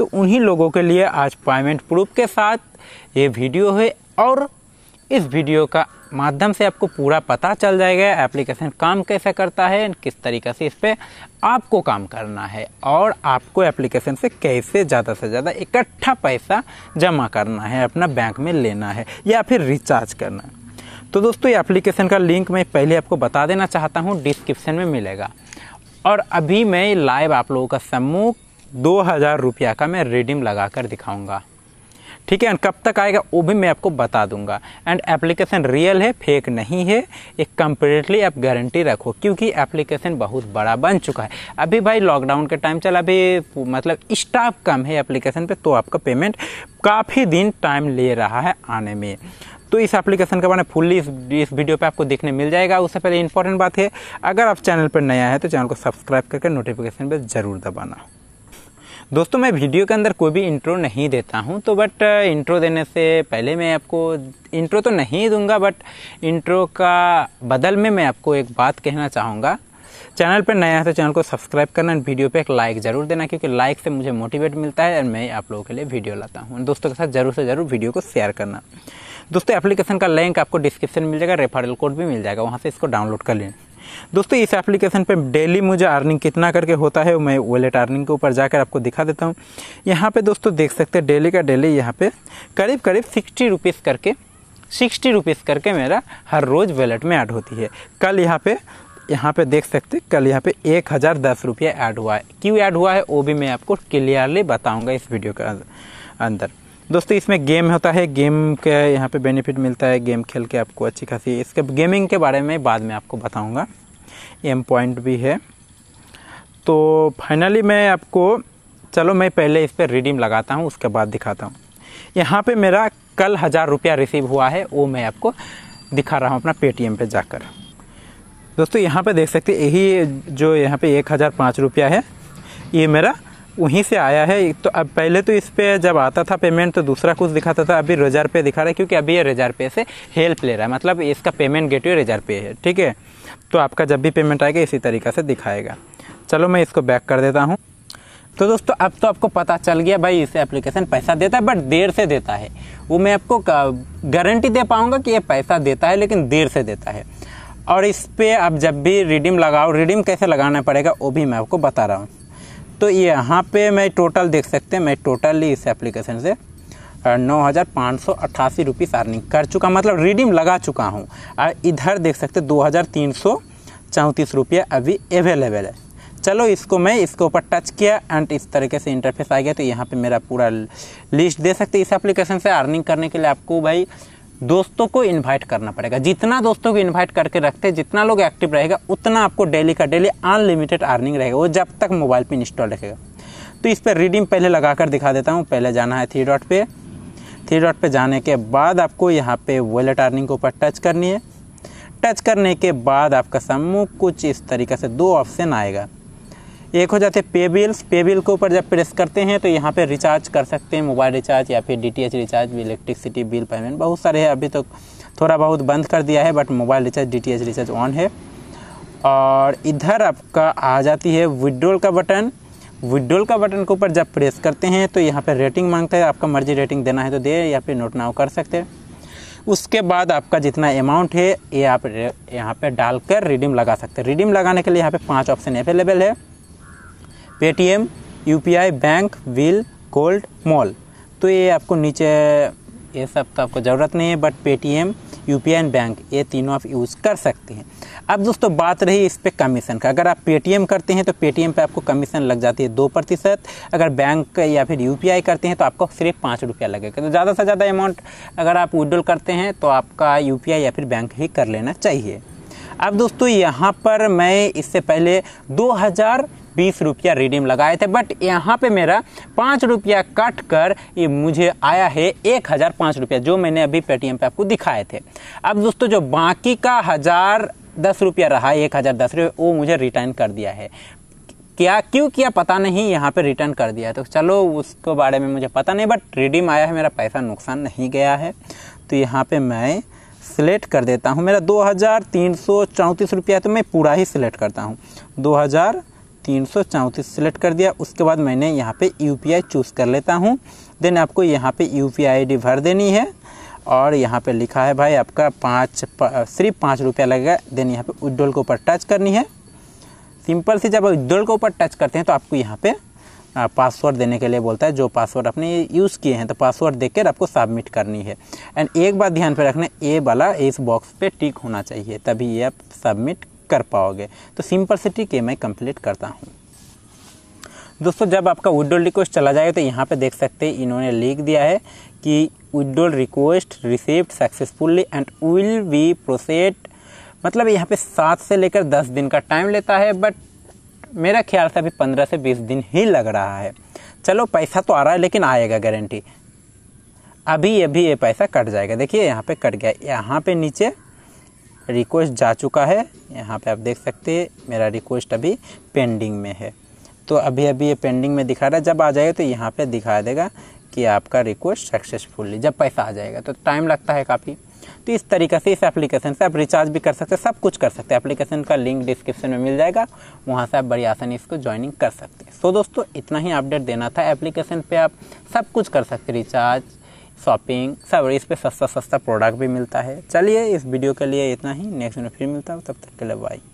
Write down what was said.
तो उन्हीं लोगों के लिए आज पेमेंट प्रूफ के साथ ये वीडियो है और इस वीडियो का माध्यम से आपको पूरा पता चल जाएगा एप्लीकेशन काम कैसे करता है किस तरीके से इस पर आपको काम करना है और आपको एप्लीकेशन से कैसे ज़्यादा से ज़्यादा इकट्ठा पैसा जमा करना है अपना बैंक में लेना है या फिर रिचार्ज करना है तो दोस्तों ये एप्लीकेशन का लिंक मैं पहले आपको बता देना चाहता हूँ डिस्क्रिप्शन में मिलेगा और अभी मैं लाइव आप लोगों का सम्मुख दो हज़ार रुपया का मैं रिडीम लगा कर दिखाऊँगा ठीक है एंड कब तक आएगा वो भी मैं आपको बता दूंगा एंड एप्लीकेशन रियल है फेक नहीं है एक कम्प्लीटली आप गारंटी रखो क्योंकि एप्लीकेशन बहुत बड़ा बन चुका है अभी भाई लॉकडाउन के टाइम चला अभी मतलब स्टाफ कम है एप्लीकेशन पे तो आपका पेमेंट काफ़ी दिन टाइम ले रहा है आने में तो इस एप्लीकेशन के बारे में फुल्ली इस, इस वीडियो पे आपको देखने मिल जाएगा उससे पहले इंपॉर्टेंट बात है अगर आप चैनल पर नया है तो चैनल को सब्सक्राइब करके नोटिफिकेशन पर ज़रूर दबाना दोस्तों मैं वीडियो के अंदर कोई भी इंट्रो नहीं देता हूं तो बट इंट्रो uh, देने से पहले मैं आपको इंट्रो तो नहीं दूंगा बट इंट्रो का बदल में मैं आपको एक बात कहना चाहूँगा चैनल पर नया है तो चैनल को सब्सक्राइब करना और वीडियो पे एक लाइक ज़रूर देना क्योंकि लाइक से मुझे मोटिवेट मिलता है और मैं आप लोगों के लिए वीडियो लाता हूँ दोस्तों के साथ जरूर से ज़रूर वीडियो को शेयर करना दोस्तों एप्लीकेशन का लिंक आपको डिस्क्रिप्शन मिल जाएगा रेफरल कोड भी मिल जाएगा वहाँ से इसको डाउनलोड कर लें दोस्तों इस एप्लीकेशन पे डेली मुझे अर्निंग कितना करके होता है मैं वॉलेट अर्निंग के ऊपर जाकर आपको दिखा देता हूँ यहाँ पे दोस्तों देख सकते हैं डेली का डेली यहाँ पे करीब करीब सिक्सटी रुपीज़ करके सिक्सटी रुपीज़ करके मेरा हर रोज़ वॉलेट में ऐड होती है कल यहाँ पे यहाँ पे देख सकते कल यहाँ पे एक हज़ार दस रुपया ऐड हुआ है क्यों ऐड हुआ है वो भी मैं आपको क्लियरली बताऊँगा इस वीडियो के अंदर दोस्तों इसमें गेम होता है गेम के यहाँ पे बेनिफिट मिलता है गेम खेल के आपको अच्छी खासी इसके गेमिंग के बारे में बाद में आपको बताऊँगा एम पॉइंट भी है तो फाइनली मैं आपको चलो मैं पहले इस पर रिडीम लगाता हूँ उसके बाद दिखाता हूँ यहाँ पे मेरा कल हज़ार रुपया रिसीव हुआ है वो मैं आपको दिखा रहा हूँ अपना पेटीएम पे जाकर दोस्तों यहाँ पे देख सकते यही जो यहाँ पे एक हज़ार पाँच रुपया है ये मेरा वहीं से आया है तो अब पहले तो इस पर जब आता था पेमेंट तो दूसरा कुछ दिखाता था अभी रेजार पे दिखा रहा है क्योंकि अभी ये रेजार पे से हेल्प ले रहा है मतलब इसका पेमेंट गेटवे रेजार पे है ठीक है तो आपका जब भी पेमेंट आएगा इसी तरीका से दिखाएगा चलो मैं इसको बैक कर देता हूँ तो दोस्तों अब तो आपको पता चल गया भाई इसे एप्लीकेशन पैसा देता है बट देर से देता है वो मैं आपको गारंटी दे पाऊँगा कि ये पैसा देता है लेकिन देर से देता है और इस पर आप जब भी रिडीम लगाओ रिडीम कैसे लगाना पड़ेगा वो भी मैं आपको बता रहा हूँ तो यहाँ पे मैं टोटल देख सकते हैं मैं टोटली इस एप्लीकेशन से नौ हज़ार पाँच सौ अट्ठासी अर्निंग कर चुका मतलब रिडीम लगा चुका हूँ और इधर देख सकते दो हज़ार तीन सौ चौंतीस रुपये अभी अवेलेबल है चलो इसको मैं इसके ऊपर टच किया एंड इस तरीके से इंटरफेस आ गया तो यहाँ पे मेरा पूरा लिस्ट दे सकते इस एप्लीकेशन से अर्निंग करने के लिए आपको भाई दोस्तों को इनवाइट करना पड़ेगा जितना दोस्तों को इनवाइट करके रखते हैं जितना लोग एक्टिव रहेगा उतना आपको डेली का डेली अनलिमिटेड अर्निंग रहेगा वो जब तक मोबाइल पर इंस्टॉल रखेगा तो इस पर रीडिंग पहले लगा कर दिखा देता हूँ पहले जाना है थ्री डॉट पे थ्री डॉट पे जाने के बाद आपको यहाँ पे वॉलेट अर्निंग के ऊपर टच करनी है टच करने के बाद आपका समूह कुछ इस तरीके से दो ऑप्शन आएगा एक हो जाते पे बिल्स पे बिल के ऊपर जब प्रेस करते हैं तो यहाँ पे रिचार्ज कर सकते हैं मोबाइल रिचार्ज या फिर DTH recharge electricity bill payment बहुत सारे हैं अभी तो थोड़ा बहुत बंद कर दिया है but mobile recharge DTH recharge on है और इधर आपका आ जाती है विड्रोल का बटन विड्रोल का बटन के ऊपर जब प्रेस करते हैं तो यहाँ पर रेटिंग मांगता है आपका मर्जी रेटिंग देना है तो दे या फिर नोट नाव कर सकते हैं उसके बाद आपका जितना अमाउंट है ये आप यहाँ पे डालकर रिडीम लगा सकते हैं रिडीम लगाने के लिए यहाँ पे पांच ऑप्शन अवेलेबल है पेटीएम आई बैंक विल गोल्ड मॉल तो ये आपको नीचे ये सब तो आपको ज़रूरत नहीं है but Paytm U P and bank ये तीनों आप यूज़ कर सकते हैं अब दोस्तों बात रही इस पर कमीशन का अगर आप पेटीएम करते हैं तो पेटीएम पे आपको कमीशन लग जाती है दो प्रतिशत अगर बैंक या फिर यू करते हैं तो आपको सिर्फ पाँच रुपया लगेगा तो ज़्यादा से ज़्यादा अमाउंट अगर आप विड्रॉल करते हैं तो आपका यू या फिर बैंक ही कर लेना चाहिए अब दोस्तों यहाँ पर मैं इससे पहले दो हज़ार बीस रुपया रिडीम लगाए थे बट यहाँ पे मेरा पाँच रुपया कट कर ये मुझे आया है एक हज़ार पाँच रुपया जो मैंने अभी पेटीएम पे आपको दिखाए थे अब दोस्तों जो बाकी का हज़ार दस रुपया रहा एक हज़ार दस रुपये वो मुझे रिटर्न कर दिया है क्या क्यों किया पता नहीं यहाँ पे रिटर्न कर दिया तो चलो उसके बारे में मुझे पता नहीं बट रिडीम आया है मेरा पैसा नुकसान नहीं गया है तो यहाँ पे मैं सिलेक्ट कर देता हूँ मेरा दो हज़ार तीन सौ चौंतीस रुपया तो मैं पूरा ही सिलेक्ट करता हूँ दो हज़ार तीन सौ चौंतीस सेलेक्ट कर दिया उसके बाद मैंने यहाँ पे यू पी आई चूज़ कर लेता हूँ देन आपको यहाँ पे यू पी आई डी भर देनी है और यहाँ पे लिखा है भाई आपका पाँच सिर्फ पाँच रुपया लगेगा देन यहाँ पे उज्ज्वल के ऊपर टच करनी है सिंपल से जब उज्ज्वल के ऊपर टच करते हैं तो आपको यहाँ पे पासवर्ड देने के लिए बोलता है जो पासवर्ड आपने यूज़ किए हैं तो पासवर्ड देकर आपको सबमिट करनी है एंड एक बात ध्यान पर रखना ए वाला इस बॉक्स पे टिक होना चाहिए तभी ये आप सबमिट कर पाओगे तो सिंपल सिटी के मैं कंप्लीट करता हूँ दोस्तों जब आपका विड्रोल रिक्वेस्ट चला जाएगा तो यहाँ पे देख सकते हैं इन्होंने लिख दिया है कि withdrawal request received successfully and will be processed मतलब यहाँ पे सात से लेकर दस दिन का टाइम लेता है बट मेरा ख्याल से अभी पंद्रह से बीस दिन ही लग रहा है चलो पैसा तो आ रहा है लेकिन आएगा गारंटी अभी अभी ये पैसा कट जाएगा देखिए यहाँ पे कट गया यहाँ पे नीचे रिक्वेस्ट जा चुका है यहाँ पे आप देख सकते हैं मेरा रिक्वेस्ट अभी पेंडिंग में है तो अभी अभी ये पेंडिंग में दिखा रहा है जब आ जाएगा तो यहाँ पे दिखा देगा कि आपका रिक्वेस्ट सक्सेसफुली जब पैसा आ जाएगा तो टाइम लगता है काफ़ी तो इस तरीके से इस एप्लीकेशन से आप रिचार्ज भी कर सकते हैं सब कुछ कर सकते हैं एप्लीकेशन का लिंक डिस्क्रिप्शन में मिल जाएगा वहाँ से आप बड़ी आसानी इसको ज्वाइनिंग कर सकते हैं सो दोस्तों इतना ही अपडेट देना था एप्लीकेशन पर आप सब कुछ कर सकते रिचार्ज शॉपिंग सब इस पर सस्ता सस्ता प्रोडक्ट भी मिलता है चलिए इस वीडियो के लिए इतना ही नेक्स्ट में फिर मिलता हूँ तब तक के लिए बाई